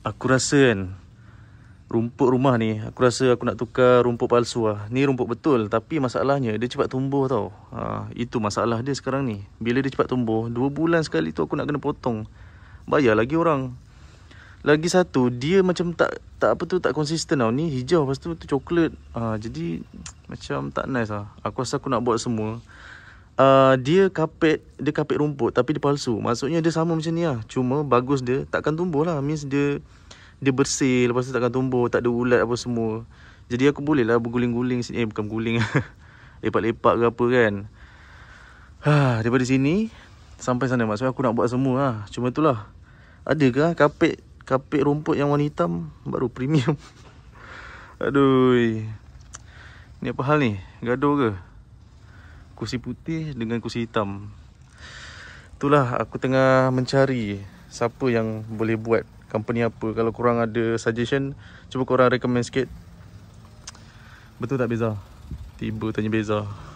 Aku rasa kan Rumput rumah ni Aku rasa aku nak tukar rumput palsu lah Ni rumput betul Tapi masalahnya Dia cepat tumbuh tau ha, Itu masalah dia sekarang ni Bila dia cepat tumbuh Dua bulan sekali tu aku nak kena potong Bayar lagi orang Lagi satu Dia macam tak Tak apa tu Tak konsisten tau Ni hijau Lepas tu, tu coklat ha, Jadi Macam tak nice lah Aku rasa aku nak buat semua Ah, dia kapit dia kapit rumput tapi dia palsu maksudnya dia sama macam ni lah cuma bagus dia takkan tumbuh lah means dia dia bersih lepas tu takkan tumbuh tak ada ulat apa semua jadi aku boleh lah berguling-guling sini eh bukan guling lepak-lepak ke apa kan ha, daripada sini sampai sana maksudnya aku nak buat semua lah cuma tu lah adakah kapit kapit rumput yang warna hitam baru premium aduh ni apa hal ni gaduh ke kursi putih dengan kursi hitam. Itulah aku tengah mencari siapa yang boleh buat company apa. Kalau kurang ada suggestion, cuba korang recommend sikit. Betul tak beza? Tiba tanya beza.